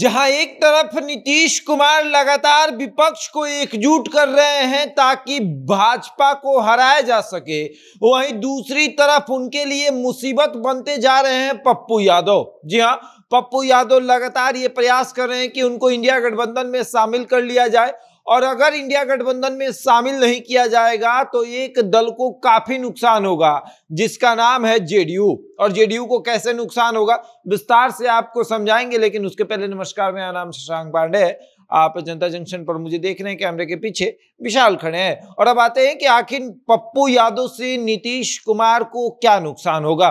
जहां एक तरफ नीतीश कुमार लगातार विपक्ष को एकजुट कर रहे हैं ताकि भाजपा को हराया जा सके वहीं दूसरी तरफ उनके लिए मुसीबत बनते जा रहे हैं पप्पू यादव जी हाँ पप्पू यादव लगातार ये प्रयास कर रहे हैं कि उनको इंडिया गठबंधन में शामिल कर लिया जाए और अगर इंडिया गठबंधन में शामिल नहीं किया जाएगा तो एक दल को काफी नुकसान होगा जिसका नाम है जेडीयू और जेडीयू को कैसे नुकसान होगा विस्तार से आपको समझाएंगे लेकिन उसके पहले नमस्कार मेरा नाम शशांक पांडे है आप जनता जंक्शन पर मुझे देख रहे हैं कैमरे के पीछे विशाल खड़े हैं और अब आते हैं कि आखिर पप्पू यादव से नीतीश कुमार को क्या नुकसान होगा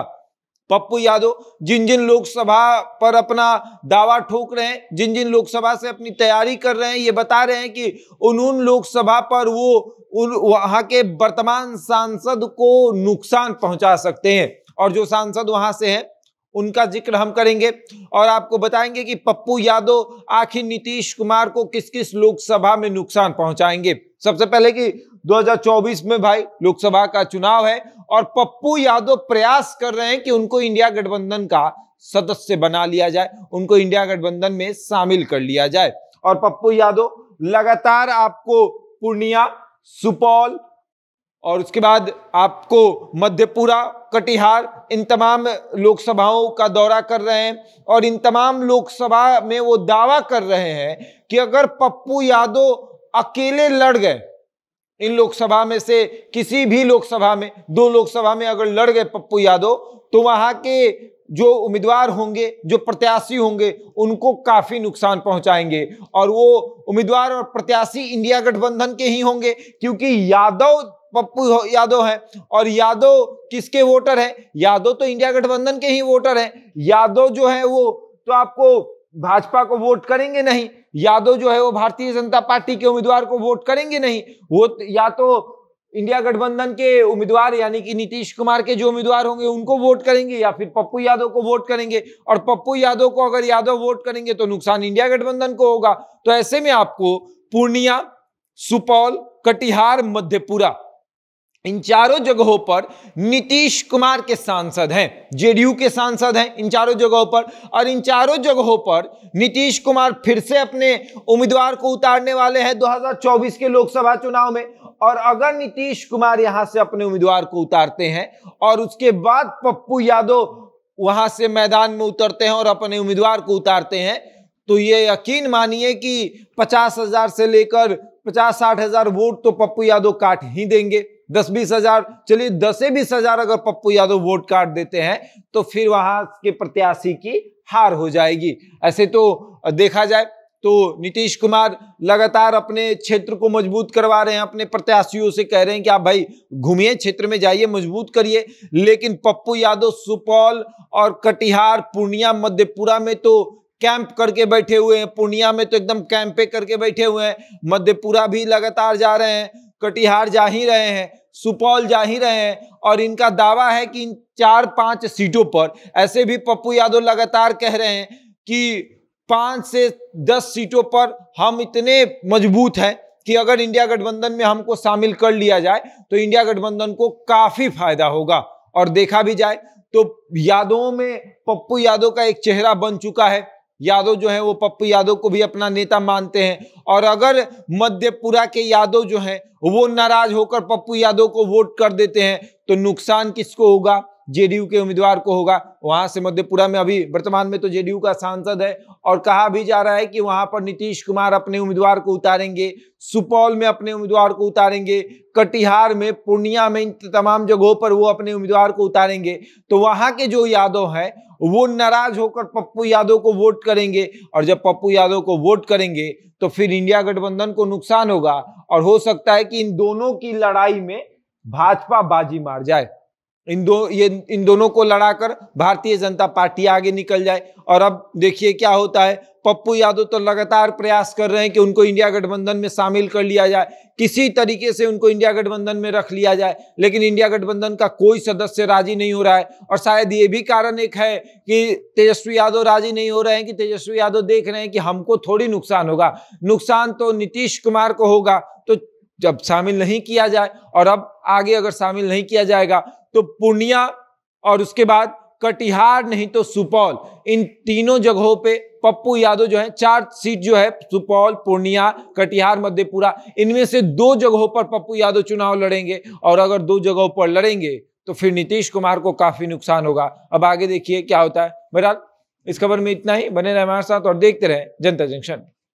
पप्पू यादव जिन जिन लोकसभा पर अपना दावा ठोक रहे हैं जिन जिन लोकसभा से अपनी तैयारी कर रहे हैं ये बता रहे हैं कि उन उन लोकसभा पर वो उन वहां के वर्तमान सांसद को नुकसान पहुंचा सकते हैं और जो सांसद वहां से हैं उनका जिक्र हम करेंगे और आपको बताएंगे कि पप्पू यादव आखिर नीतीश कुमार को किस किस लोकसभा में नुकसान पहुंचाएंगे सबसे पहले कि 2024 में भाई लोकसभा का चुनाव है और पप्पू यादव प्रयास कर रहे हैं कि उनको इंडिया गठबंधन का सदस्य बना लिया जाए उनको इंडिया गठबंधन में शामिल कर लिया जाए और पप्पू यादव लगातार आपको पूर्णिया सुपौल और उसके बाद आपको मध्यपुरा कटिहार इन तमाम लोकसभाओं का दौरा कर रहे हैं और इन तमाम लोकसभा में वो दावा कर रहे हैं कि अगर पप्पू यादव अकेले लड़ गए इन लोकसभा में से किसी भी लोकसभा में दो लोकसभा में अगर लड़ गए पप्पू यादव तो वहां के जो उम्मीदवार होंगे जो प्रत्याशी होंगे उनको काफी नुकसान पहुंचाएंगे और वो उम्मीदवार और प्रत्याशी इंडिया गठबंधन के ही होंगे क्योंकि यादव पप्पू यादव है और यादव किसके वोटर है यादव तो इंडिया गठबंधन के ही वोटर है यादव जो है वो तो आपको भाजपा को वोट करेंगे नहीं यादव जो है वो भारतीय जनता पार्टी के उम्मीदवार को वोट करेंगे नहीं वो तो, या तो इंडिया गठबंधन के उम्मीदवार यानी कि नीतीश कुमार के जो उम्मीदवार होंगे उनको वोट करेंगे या फिर पप्पू यादव को वोट करेंगे और पप्पू यादव को अगर यादव वोट करेंगे तो नुकसान इंडिया गठबंधन को होगा तो ऐसे में आपको पूर्णिया सुपौल कटिहार मध्यपुरा इन चारों जगहों पर नीतीश कुमार के सांसद हैं जेडीयू के सांसद हैं इन चारों जगहों पर और इन चारों जगहों पर नीतीश कुमार फिर से अपने उम्मीदवार को उतारने वाले हैं 2024 के लोकसभा चुनाव में और अगर नीतीश कुमार यहां से अपने उम्मीदवार को उतारते हैं और उसके बाद पप्पू यादव वहां से मैदान में उतरते हैं और अपने उम्मीदवार को उतारते हैं तो ये यकीन मानिए कि पचास हजार से लेकर पचास साठ हजार वोट तो पप्पू यादव काट ही देंगे दस बीस हजार चलिए दस बीस हजार अगर पप्पू यादव वोट काट देते हैं तो फिर वहां के प्रत्याशी की हार हो जाएगी ऐसे तो देखा जाए तो नीतीश कुमार लगातार अपने क्षेत्र को मजबूत करवा रहे हैं अपने प्रत्याशियों से कह रहे हैं कि आप भाई घूमिए क्षेत्र में जाइए मजबूत करिए लेकिन पप्पू यादव सुपौल और कटिहार पूर्णिया मध्यपुरा में तो कैंप करके बैठे हुए हैं पूर्णिया में तो एकदम कैंपे करके बैठे हुए हैं मध्यपुरा भी लगातार जा रहे हैं कटिहार जा ही रहे हैं सुपौल जा ही रहे हैं और इनका दावा है कि इन चार पांच सीटों पर ऐसे भी पप्पू यादव लगातार कह रहे हैं कि पांच से दस सीटों पर हम इतने मजबूत हैं कि अगर इंडिया गठबंधन में हमको शामिल कर लिया जाए तो इंडिया गठबंधन को काफी फायदा होगा और देखा भी जाए तो यादवों में पप्पू यादव का एक चेहरा बन चुका है यादव जो है वो पप्पू यादव को भी अपना नेता मानते हैं और अगर मध्यपुरा के यादव जो हैं वो नाराज होकर पप्पू यादव को वोट कर देते हैं तो नुकसान किसको होगा जेडीयू के उम्मीदवार को होगा वहां से मध्यपुरा में अभी वर्तमान में तो जेडीयू का सांसद है और कहा भी जा रहा है कि वहां पर नीतीश कुमार अपने उम्मीदवार को उतारेंगे सुपौल में अपने उम्मीदवार को उतारेंगे कटिहार में पूर्णिया में इन तमाम जगहों पर वो अपने उम्मीदवार को उतारेंगे तो वहां के जो यादव हैं वो नाराज होकर पप्पू यादव को वोट करेंगे और जब पप्पू यादव को वोट करेंगे तो फिर इंडिया गठबंधन को नुकसान होगा और हो सकता है कि इन दोनों की लड़ाई में भाजपा बाजी मार जाए इन दो ये इन दोनों को लड़ाकर भारतीय जनता पार्टी आगे निकल जाए और अब देखिए क्या होता है पप्पू यादव तो लगातार प्रयास कर रहे हैं कि उनको इंडिया गठबंधन में शामिल कर लिया जाए किसी तरीके से उनको इंडिया गठबंधन में रख लिया जाए लेकिन इंडिया गठबंधन का कोई सदस्य राजी नहीं हो रहा है और शायद ये भी कारण एक है कि तेजस्वी यादव राजी नहीं हो रहे हैं कि तेजस्वी यादव देख रहे हैं कि हमको थोड़ी नुकसान होगा नुकसान तो नीतीश कुमार को होगा तो जब शामिल नहीं किया जाए और अब आगे अगर शामिल नहीं किया जाएगा तो पूर्णिया और उसके बाद कटिहार नहीं तो सुपौल इन तीनों जगहों पे पप्पू यादव जो है चार सीट जो है सुपौल पूर्णिया कटिहार मध्यपुरा इनमें से दो जगहों पर पप्पू यादव चुनाव लड़ेंगे और अगर दो जगहों पर लड़ेंगे तो फिर नीतीश कुमार को काफी नुकसान होगा अब आगे देखिए क्या होता है बहरहाल इस खबर में इतना ही बने रहे हमारे साथ और देखते रहे जनता जंक्शन